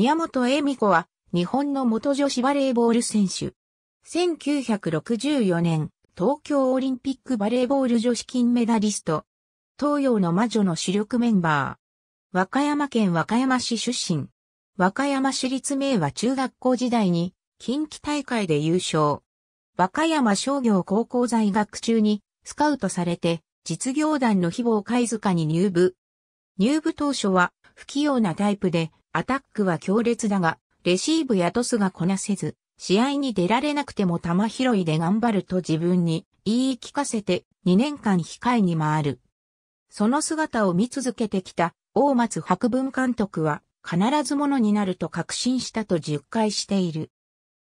宮本恵美子は、日本の元女子バレーボール選手。1964年、東京オリンピックバレーボール女子金メダリスト。東洋の魔女の主力メンバー。和歌山県和歌山市出身。和歌山市立明和中学校時代に、近畿大会で優勝。和歌山商業高校在学中に、スカウトされて、実業団の希望貝塚に入部。入部当初は、不器用なタイプで、アタックは強烈だが、レシーブやトスがこなせず、試合に出られなくても球拾いで頑張ると自分に言い聞かせて2年間控えに回る。その姿を見続けてきた大松博文監督は必ずものになると確信したと10回している。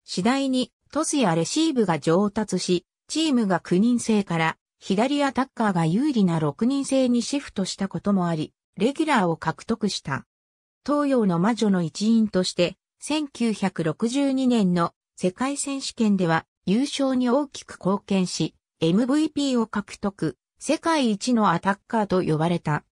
次第にトスやレシーブが上達し、チームが9人制から左アタッカーが有利な6人制にシフトしたこともあり、レギュラーを獲得した。東洋の魔女の一員として、1962年の世界選手権では優勝に大きく貢献し、MVP を獲得、世界一のアタッカーと呼ばれた。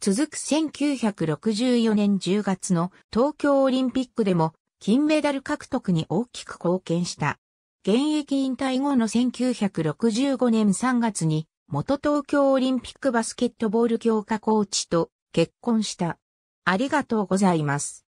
続く1964年10月の東京オリンピックでも金メダル獲得に大きく貢献した。現役引退後の1965年3月に元東京オリンピックバスケットボール強化コーチと結婚した。ありがとうございます。